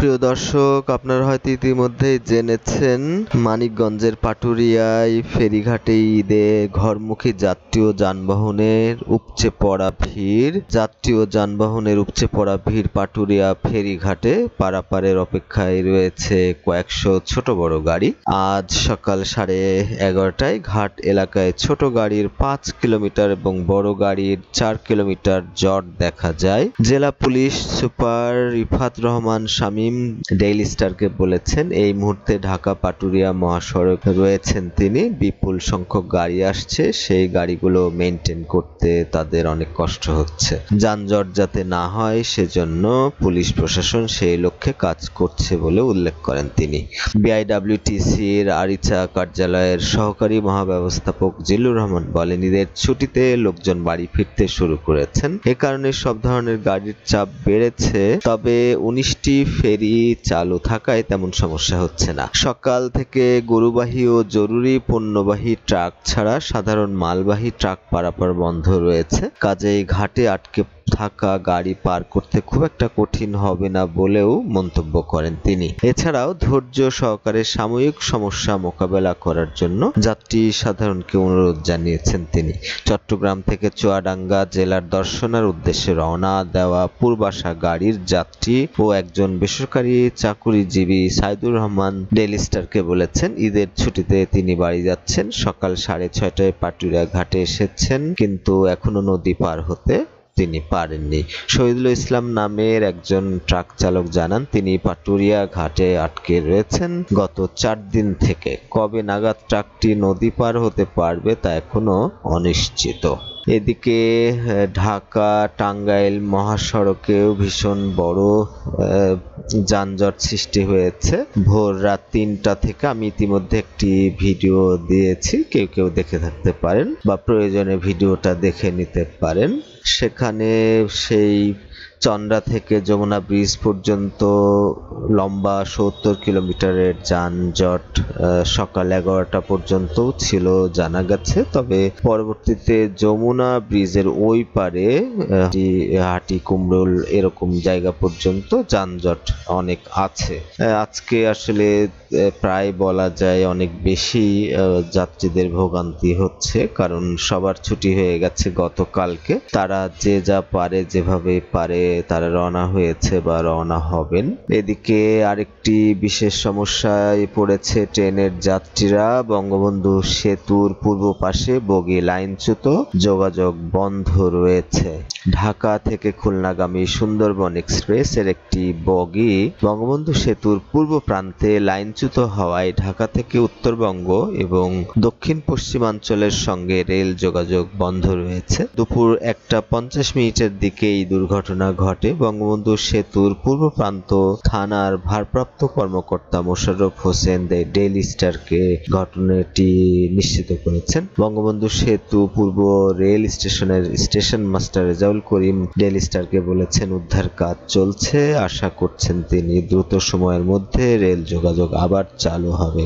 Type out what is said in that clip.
প্রিয় দর্শক আপনারা হয়তো ইতিমধ্যেই জেনেছেন মানিকগঞ্জের পাটুরিয়ায় ফেরিঘাটে ঈদে ঘরমুখী জাতীয় যানবাহনের উপচে পড়া ভিড় যাত্রীয় যানবাহনের উপচে পড়া ভিড় পাটুরিয়া ফেরিঘাটে পারাপারের অপেক্ষায় রয়েছে কয়েকশো ছোট বড় গাড়ি আজ সকাল সাড়ে এগারোটায় ঘাট এলাকায় ছোট গাড়ির পাঁচ কিলোমিটার এবং বড় গাড়ির চার কিলোমিটার জট দেখা যায় জেলা পুলিশ সুপার রিফাত রহমান স্বামী তামিম ডেইলি স্টারকে বলেছেন এই মুহূর্তে ঢাকা পাটুরিয়া মহাসড়ক রয়েছেন তিনি বিপুল সংখ্যক গাড়ি আসছে সেই গাড়িগুলো মেনটেন করতে তাদের অনেক কষ্ট হচ্ছে যানজট যাতে না হয় সেজন্য পুলিশ প্রশাসন সেই লক্ষ্যে কাজ করছে বলে উল্লেখ করেন তিনি বিআইডব্লিউটিসির আরিচা কার্যালয়ের সহকারী মহাব্যবস্থাপক জিল্লুর রহমান বলেন ঈদের ছুটিতে লোকজন বাড়ি ফিরতে শুরু করেছেন এ কারণে সব ধরনের গাড়ির চাপ বেড়েছে তবে উনিশ একটি ফেরি চালু থাকায় তেমন সমস্যা হচ্ছে না সকাল থেকে গরুবাহী ও জরুরি পণ্যবাহী ট্রাক ছাড়া সাধারণ মালবাহী ট্রাক পারাপার বন্ধ রয়েছে কাজেই ঘাটে আটকে থাকা গাড়ি পার করতে খুব একটা কঠিন হবে না বলেও মন্তব্য করেন তিনি এছাড়াও ধৈর্য সহকারে সাময়িক সমস্যা মোকাবেলা করার জন্য যাত্রী সাধারণকে অনুরোধ জানিয়েছেন তিনি চট্টগ্রাম থেকে চুয়াডাঙ্গা জেলার দর্শনার উদ্দেশ্যে রওনা দেওয়া পূর্বাশা গাড়ির যাত্রী ও একজন বেসরকারি চাকুরিজীবী সাইদুর রহমান ডেলিস্টারকে বলেছেন ঈদের ছুটিতে তিনি বাড়ি যাচ্ছেন সকাল সাড়ে ছয়টায় পাটুরিয়া ঘাটে এসেছেন কিন্তু এখনো নদী পার হতে তিনি পারেননি শহীদুল ইসলাম নামের একজন ট্রাক চালক জানান তিনি পাটুরিয়া ঘাটে আটকে রয়েছেন গত চার দিন থেকে কবে নাগাদ ট্রাকটি নদী পার হতে পারবে তা এখনো অনিশ্চিত এদিকে ঢাকা টাঙ্গাইল মহাসড়কেও ভীষণ বড় যানজট সৃষ্টি হয়েছে ভোর রাত তিনটা থেকে আমি ইতিমধ্যে একটি ভিডিও দিয়েছি কেউ কেউ দেখে থাকতে পারেন বা প্রয়োজনে ভিডিওটা দেখে নিতে পারেন সেখানে সেই চন্দ্রা থেকে যমুনা ব্রিজ পর্যন্ত লম্বা সত্তর কিলোমিটারের যানজট সকাল এগারোটা পর্যন্ত ছিল জানা গেছে তবে পরবর্তীতে যমুনা ব্রিজের ওই পারে হাটি কুমরুল এরকম জায়গা পর্যন্ত যানজট অনেক আছে আজকে আসলে প্রায় বলা যায় অনেক বেশি যাত্রীদের ভোগান্তি হচ্ছে কারণ সবার ছুটি হয়ে গেছে গতকালকে তারা যে যা পারে যেভাবে পারে তারা রওনা হয়েছে বা রওনা হবেন এদিকে আরেকটি বিশেষ সমস্যায় পড়েছে ট্রেনের যাত্রীরা বঙ্গবন্ধু সেতুর পূর্ব পাশে বগি লাইনচ্যুত যোগাযোগ বন্ধ রয়েছে ঢাকা থেকে খুলনাগামী সুন্দরবন এক্সপ্রেসের একটি বগি বঙ্গবন্ধু সেতুর পূর্ব প্রান্তে লাইনচ্যুত হওয়ায় ঢাকা থেকে উত্তরবঙ্গ এবং দক্ষিণ পশ্চিমাঞ্চলের সঙ্গে রেল যোগাযোগ বন্ধ রয়েছে দুপুর একটা পঞ্চাশ মিনিটের দিকে এই দুর্ঘটনা ঘটে বঙ্গবন্ধু সেতুর পূর্ব প্রান্ত থানার ভারপ্রাপ্ত কর্মকর্তা মোশাররফ হোসেন ডেইলি স্টারকে ঘটনাটি নিশ্চিত করেছেন বঙ্গবন্ধু সেতু পূর্ব রেল স্টেশনের station master Rezaul Karim Daily স্টারকে বলেছেন উদ্ধার কাজ চলছে আশা করছেন তিনি দ্রুত সময়ের মধ্যে রেল যোগাযোগ আবার চালু হবে